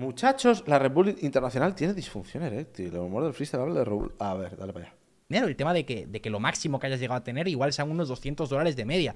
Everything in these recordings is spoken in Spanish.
Muchachos, la Red Bull Internacional tiene disfunción eréctil. El humor del freestyle habla de Red A ver, dale para allá. mira el tema de que, de que lo máximo que hayas llegado a tener igual sean unos 200 dólares de media.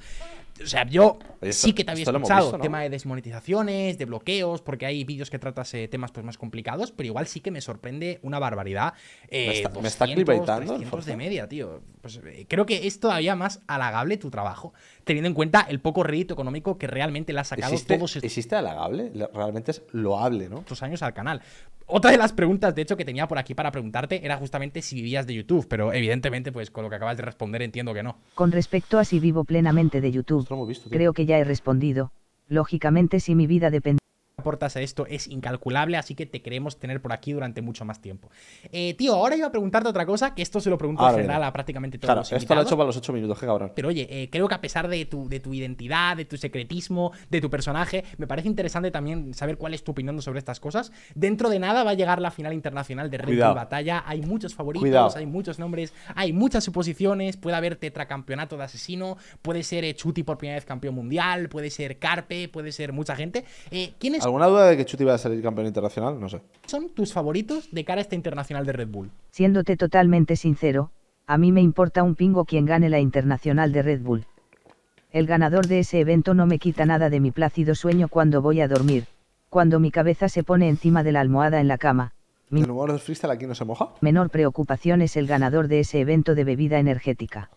O sea, yo sí que te había escuchado tema de desmonetizaciones, de bloqueos, porque hay vídeos que tratas eh, temas pues más complicados, pero igual sí que me sorprende una barbaridad. me eh, está, 200, me 200, de media, tío. Pues, eh, creo que es todavía más halagable tu trabajo teniendo en cuenta el poco rédito económico que realmente le ha sacado todos estos... ¿Existe halagable? Realmente es loable, ¿no? Estos años al canal. Otra de las preguntas, de hecho, que tenía por aquí para preguntarte era justamente si vivías de YouTube, pero evidentemente, pues con lo que acabas de responder entiendo que no. Con respecto a si vivo plenamente de YouTube, creo que ya he respondido. Lógicamente, si mi vida depende aportas a esto es incalculable, así que te queremos tener por aquí durante mucho más tiempo. Eh, tío, ahora iba a preguntarte otra cosa, que esto se lo pregunto en general a prácticamente todos los invitados. Esto lo he hecho para los 8 minutos, qué cabrón. Pero oye, eh, creo que a pesar de tu, de tu identidad, de tu secretismo, de tu personaje, me parece interesante también saber cuál es tu opinión sobre estas cosas. Dentro de nada va a llegar la final internacional de Red Bull Batalla. Hay muchos favoritos, hay muchos nombres, hay muchas suposiciones. Puede haber tetracampeonato de asesino, puede ser eh, Chuti por primera vez campeón mundial, puede ser Carpe, puede ser mucha gente. ¿Quién es una duda de que Chuti iba a salir campeón internacional? No sé. ¿Son tus favoritos de cara a esta internacional de Red Bull? Siéndote totalmente sincero, a mí me importa un pingo quien gane la internacional de Red Bull. El ganador de ese evento no me quita nada de mi plácido sueño cuando voy a dormir, cuando mi cabeza se pone encima de la almohada en la cama. humor del freestyle aquí no se moja? Menor preocupación es el ganador de ese evento de bebida energética.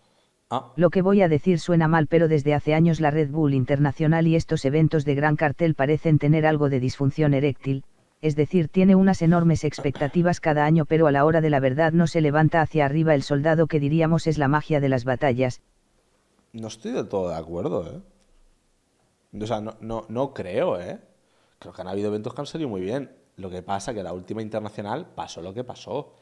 Ah. Lo que voy a decir suena mal, pero desde hace años la Red Bull Internacional y estos eventos de gran cartel parecen tener algo de disfunción eréctil, es decir, tiene unas enormes expectativas cada año, pero a la hora de la verdad no se levanta hacia arriba el soldado que diríamos es la magia de las batallas. No estoy del todo de acuerdo, ¿eh? O sea, no, no, creo, ¿eh? Creo que han habido eventos que han salido muy bien. Lo que pasa que la última internacional pasó lo que pasó.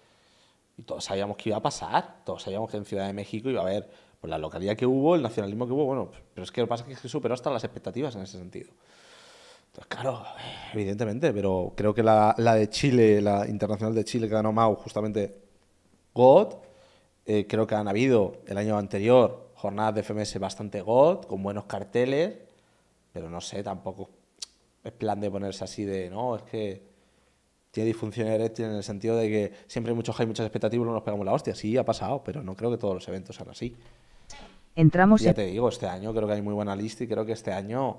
Y todos sabíamos que iba a pasar. Todos sabíamos que en Ciudad de México iba a haber la localidad que hubo, el nacionalismo que hubo, bueno, pues, pero es que lo que pasa es que superó hasta las expectativas en ese sentido. Entonces, claro, evidentemente, pero creo que la, de Chile, la internacional de Chile que ganó Mau, justamente God, eh, creo que han habido el año anterior jornadas de FMS bastante God, con buenos carteles, pero no sé, tampoco es plan de ponerse así de, no, es que tiene disfunción eréctil en el sentido de que siempre hay muchos hay muchas expectativas y nos pegamos la hostia. Sí, ha pasado, pero no creo que todos los eventos sean así entramos ya te digo, este año creo que hay muy buena lista y creo que este año,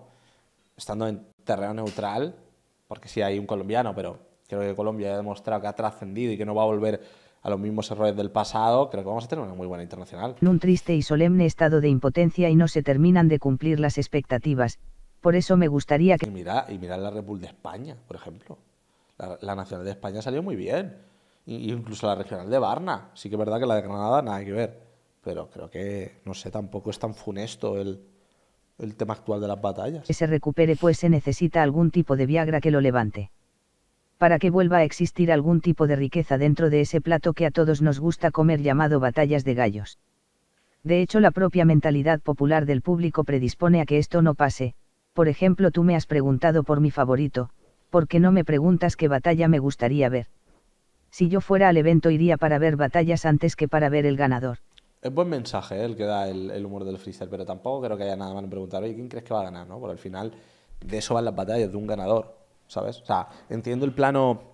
estando en terreno neutral, porque sí hay un colombiano, pero creo que Colombia ha demostrado que ha trascendido y que no va a volver a los mismos errores del pasado, creo que vamos a tener una muy buena internacional. En un triste y solemne estado de impotencia y no se terminan de cumplir las expectativas. Por eso me gustaría que... Y mira, y mirar la República de España, por ejemplo. La, la Nacional de España salió muy bien. incluso la Regional de Barna. Sí que es verdad que la de Granada nada que ver pero creo que, no sé, tampoco es tan funesto el, tema actual de las batallas. Que se recupere pues se necesita algún tipo de Viagra que lo levante. Para que vuelva a existir algún tipo de riqueza dentro de ese plato que a todos nos gusta comer llamado batallas de gallos. De hecho, la propia mentalidad popular del público predispone a que esto no pase. Por ejemplo, tú me has preguntado por mi favorito, ¿por qué no me preguntas qué batalla me gustaría ver? Si yo fuera al evento iría para ver batallas antes que para ver el ganador es buen mensaje ¿eh? el que da el, humor del freestyle, pero tampoco creo que haya nada más en preguntar, oye, ¿quién crees que va a ganar? ¿no? Porque al final de eso van las batallas, de un ganador, ¿sabes? O sea, entiendo el plano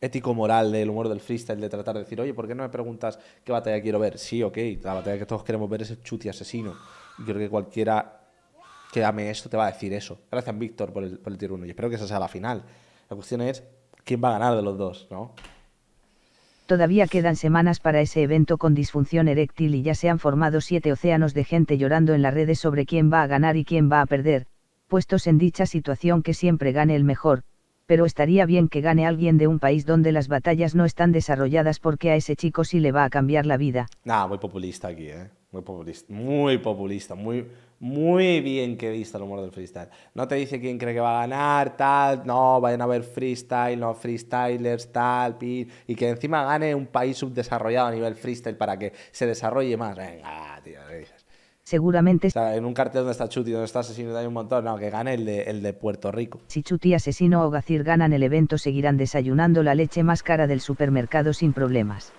ético-moral del humor del freestyle, de tratar de decir, oye, ¿por qué no me preguntas qué batalla quiero ver? Sí, ok, la batalla que todos queremos ver es el chuti asesino. Y creo que cualquiera que ame esto te va a decir eso. Gracias, Víctor, por el, por el tiro uno Y espero que esa sea la final. La cuestión es quién va a ganar de los dos, ¿no? Todavía quedan semanas para ese evento con disfunción eréctil y ya se han formado siete océanos de gente llorando en las redes sobre quién va a ganar y quién va a perder, puestos en dicha situación que siempre gane el mejor, pero estaría bien que gane alguien de un país donde las batallas no están desarrolladas porque a ese chico sí le va a cambiar la vida. Nada, muy populista aquí, ¿eh? Muy populista, muy populista, muy, muy bien que visto el humor del freestyle. No te dice quién cree que va a ganar, tal, no, vayan a ver freestyle, no freestylers, tal, y que encima gane un país subdesarrollado a nivel freestyle para que se desarrolle más. Venga, tío, ¿qué dices? Seguramente. en un cartel donde está Chuti, donde está Asesino, hay un montón. No, que gane el de, el de Puerto Rico. Si Chuti, Asesino o Gacir ganan el evento, seguirán desayunando la leche más cara del supermercado sin problemas.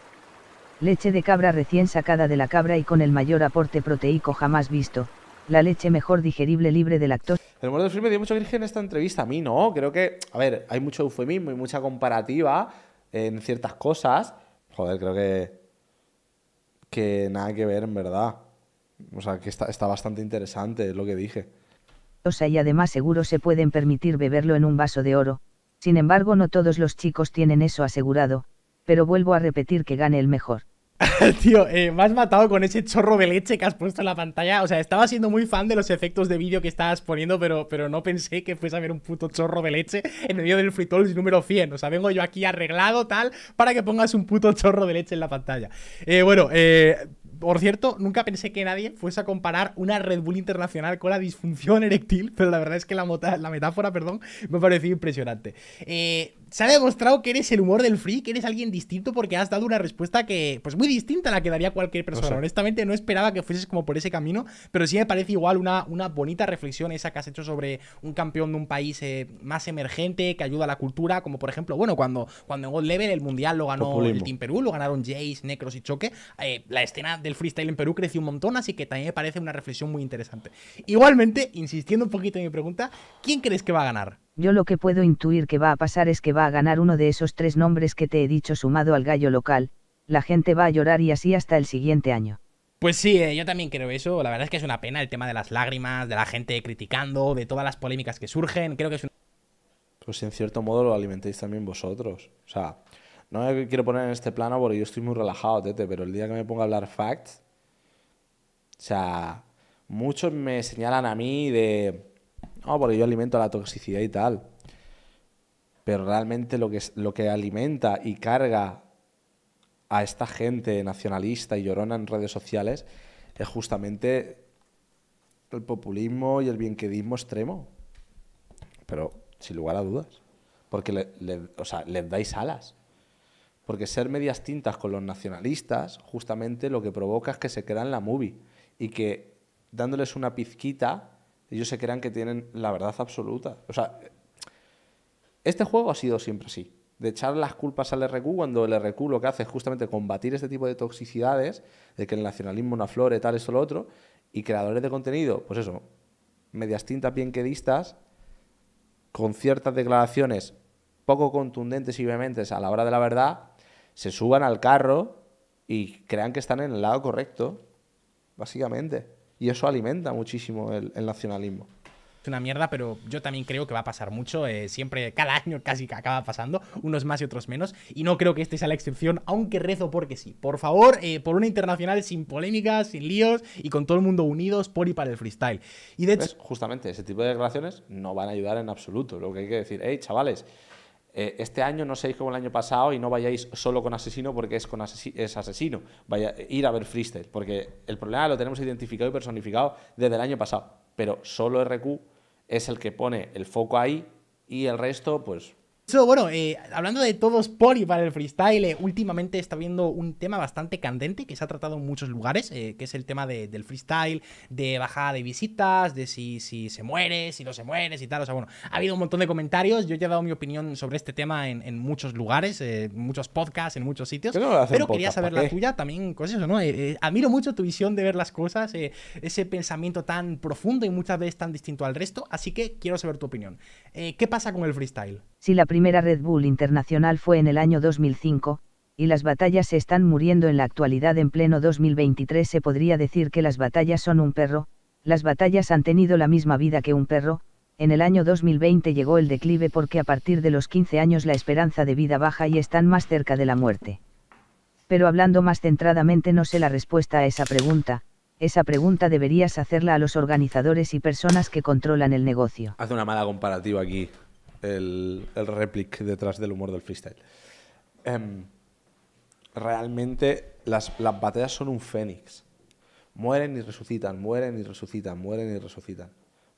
Leche de cabra recién sacada de la cabra y con el mayor aporte proteico jamás visto, la leche mejor digerible libre del actor. El muerto de film me dio mucho origen en esta entrevista. A mí no, creo que, a ver, hay mucho eufemismo y mucha comparativa en ciertas cosas. Joder, creo que. que nada que ver, en verdad. O sea, que está, bastante interesante lo que dije. Y además, seguro se pueden permitir beberlo en un vaso de oro. Sin embargo, no todos los chicos tienen eso asegurado, pero vuelvo a repetir que gane el mejor. Tío, eh, me has matado con ese chorro de leche que has puesto en la pantalla. O sea, estaba siendo muy fan de los efectos de vídeo que estabas poniendo, pero, pero no pensé que fuese a ver un puto chorro de leche en medio del Free número 100. O sea, vengo yo aquí arreglado tal para que pongas un puto chorro de leche en la pantalla. Eh, bueno, eh, por cierto, nunca pensé que nadie fuese a comparar una Red Bull internacional con la disfunción eréctil, pero la verdad es que la, la metáfora perdón, me pareció impresionante. Eh, se ha demostrado que eres el humor del free, que eres alguien distinto porque has dado una respuesta que, pues muy distinta a la que daría cualquier persona. Honestamente, no esperaba que fueses como por ese camino, pero sí me parece igual una, una bonita reflexión esa que has hecho sobre un campeón de un país eh, más emergente, que ayuda a la cultura, como por ejemplo, bueno, cuando, cuando en God Level el Mundial lo ganó el Team Perú, lo ganaron Jace, Necros y Choque, eh, la escena del freestyle en Perú creció un montón, así que también me parece una reflexión muy interesante. Igualmente, insistiendo un poquito en mi pregunta, ¿quién crees que va a ganar? yo lo que puedo intuir que va a pasar es que va a ganar uno de esos tres nombres que te he dicho sumado al gallo local, la gente va a llorar y así hasta el siguiente año. Pues sí, eh, yo también creo eso. La verdad es que es una pena el tema de las lágrimas, de la gente criticando, de todas las polémicas que surgen. Creo que es un Pues en cierto modo lo alimentéis también vosotros. O sea, no quiero poner en este plano porque yo estoy muy relajado, Tete, pero el día que me ponga a hablar facts... O sea, muchos me señalan a mí de no, porque yo alimento la toxicidad y tal. Pero realmente lo que, lo que alimenta y carga a esta gente nacionalista y llorona en redes sociales es justamente el populismo y el bienquedismo extremo. Pero sin lugar a dudas. Porque les dais alas. Porque ser medias tintas con los nacionalistas, justamente lo que provoca es que se crean la movie. Y que dándoles una pizquita, ellos se crean que tienen la verdad absoluta. O sea, este juego ha sido siempre así. De echar las culpas al RQ cuando el RQ lo que hace es justamente combatir este tipo de toxicidades, de que el nacionalismo no aflore, tal, eso, lo otro, y creadores de contenido, pues eso, medias tintas bien quedistas, con ciertas declaraciones poco contundentes y vehementes a la hora de la verdad, se suban al carro y crean que están en el lado correcto, básicamente y eso alimenta muchísimo el, nacionalismo es una mierda, pero yo también creo que va a pasar mucho. Eh, siempre, cada año casi que acaba pasando, unos más y otros menos. Y no creo que este sea la excepción, aunque rezo porque sí. Por favor, eh, por una internacional sin polémicas, sin líos y con todo el mundo unidos por y para el freestyle. Y de hecho. Justamente, ese tipo de declaraciones no van a ayudar en absoluto. Lo que hay que decir, hey, chavales, eh, este año no seáis como el año pasado y no vayáis solo con asesino porque es, con asesino, es asesino. ir a ver freestyle, porque el problema lo tenemos identificado y personificado desde el año pasado. Pero solo RQ es el que pone el foco ahí y el resto, pues bueno, eh, hablando de todos por para el freestyle, eh, últimamente está viendo un tema bastante candente que se ha tratado en muchos lugares, eh, que es el tema del freestyle, de bajada de visitas, de si, se muere, si no se muere, y tal. O sea, bueno, ha habido un montón de comentarios. Yo ya he dado mi opinión sobre este tema en, muchos lugares, en muchos podcasts, en muchos sitios. pero quería saber la tuya también, cosas, pues ¿no? admiro mucho tu visión de ver las cosas, ese pensamiento tan profundo y muchas veces tan distinto al resto. Así que quiero saber tu opinión. ¿Qué pasa con el freestyle? Si la primera Red Bull internacional fue en el año 2005, y las batallas se están muriendo en la actualidad en pleno 2023, se podría decir que las batallas son un perro, las batallas han tenido la misma vida que un perro, en el año 2020 llegó el declive porque a partir de los 15 años la esperanza de vida baja y están más cerca de la muerte. Pero hablando más centradamente no sé la respuesta a esa pregunta, esa pregunta deberías hacerla a los organizadores y personas que controlan el negocio. Hace una mala comparativa aquí, el, el detrás del humor del freestyle. Em, realmente las, las batallas son un fénix. Mueren y resucitan, mueren y resucitan, mueren y resucitan.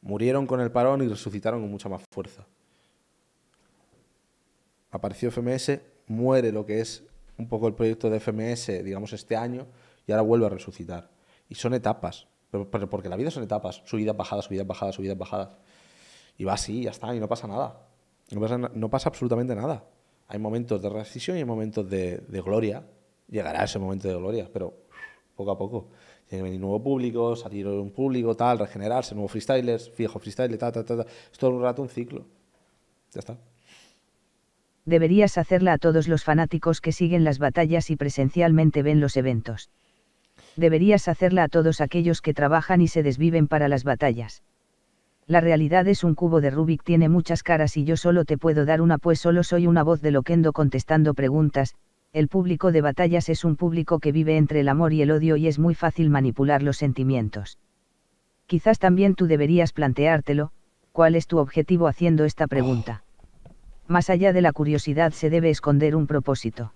Murieron con el parón y resucitaron con mucha más fuerza. Apareció FMS, muere lo que es un poco el proyecto de FMS, digamos, este año, y ahora vuelve a resucitar. Y son etapas, porque la vida son etapas, subidas, bajadas, subidas, bajadas, subidas, bajadas. Y va así, ya está, y no pasa nada. No pasa, absolutamente nada. Hay momentos de rescisión y hay momentos de, gloria. Llegará ese momento de gloria, pero poco a poco. Tiene que venir nuevo público, salir un público, tal, regenerarse, nuevos freestylers, viejo freestyler, tal, tal, tal. Es todo un rato un ciclo. Ya está. Deberías hacerla a todos los fanáticos que siguen las batallas y presencialmente ven los eventos. Deberías hacerla a todos aquellos que trabajan y se desviven para las batallas la realidad es un cubo de Rubik tiene muchas caras y yo solo te puedo dar una pues solo soy una voz de loquendo contestando preguntas, el público de batallas es un público que vive entre el amor y el odio y es muy fácil manipular los sentimientos. Quizás también tú deberías planteártelo, ¿cuál es tu objetivo haciendo esta pregunta? Más allá de la curiosidad se debe esconder un propósito.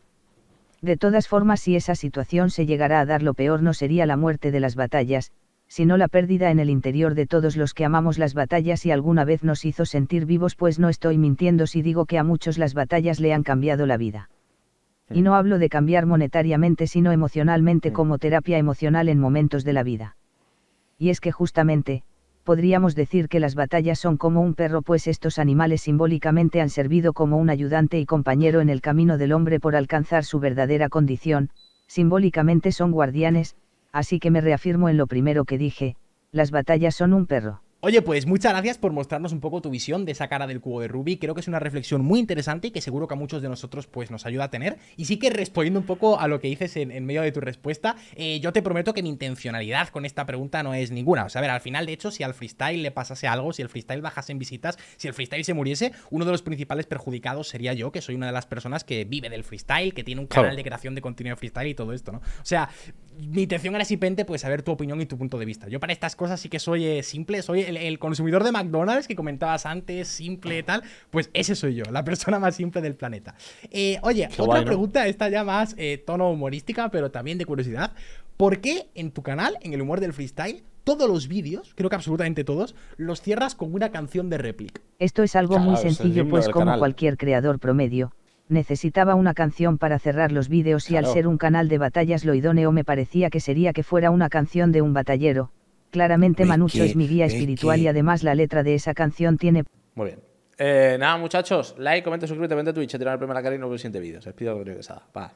De todas formas si esa situación se llegara a dar lo peor no sería la muerte de las batallas, sino la pérdida en el interior de todos los que amamos las batallas y alguna vez nos hizo sentir vivos, pues no estoy mintiendo si digo que a muchos las batallas le han cambiado la vida. Y no hablo de cambiar monetariamente, sino emocionalmente como terapia emocional en momentos de la vida. Y es que justamente, podríamos decir que las batallas son como un perro, pues estos animales simbólicamente han servido como un ayudante y compañero en el camino del hombre por alcanzar su verdadera condición, simbólicamente son guardianes, así que me reafirmo en lo primero que dije, las batallas son un perro. Oye, pues muchas gracias por mostrarnos un poco tu visión de esa cara del cubo de rubí Creo que es una reflexión muy interesante y que seguro que a muchos de nosotros pues, nos ayuda a tener. Y sí que respondiendo un poco a lo que dices en, medio de tu respuesta, eh, yo te prometo que mi intencionalidad con esta pregunta no es ninguna. O sea, a ver, al final, de hecho, si al freestyle le pasase algo, si el freestyle bajase en visitas, si el freestyle se muriese, uno de los principales perjudicados sería yo, que soy una de las personas que vive del freestyle, que tiene un canal de creación de contenido freestyle y todo esto, ¿no? O sea, mi intención era simplemente pues saber tu opinión y tu punto de vista. Yo para estas cosas sí que soy eh, simple, soy el, consumidor de McDonald's que comentabas antes, simple tal, pues ese soy yo, la persona más simple del planeta. Eh, oye, otra pregunta, esta ya más eh, tono humorística, pero también de curiosidad. ¿Por qué en tu canal, en el humor del freestyle, todos los vídeos, creo que absolutamente todos, los cierras con una canción de réplica? Esto es algo muy sencillo, pues como cualquier creador promedio, necesitaba una canción para cerrar los vídeos y al ser un canal de batallas lo idóneo me parecía que sería que fuera una canción de un batallero. Claramente Manucho es mi guía espiritual y además la letra de esa canción tiene... Muy bien. Eh, nada, muchachos, like, comenta, suscríbete, vente a Twitch, tirar el primer la cara y nos vemos en el siguiente vídeo. Se despido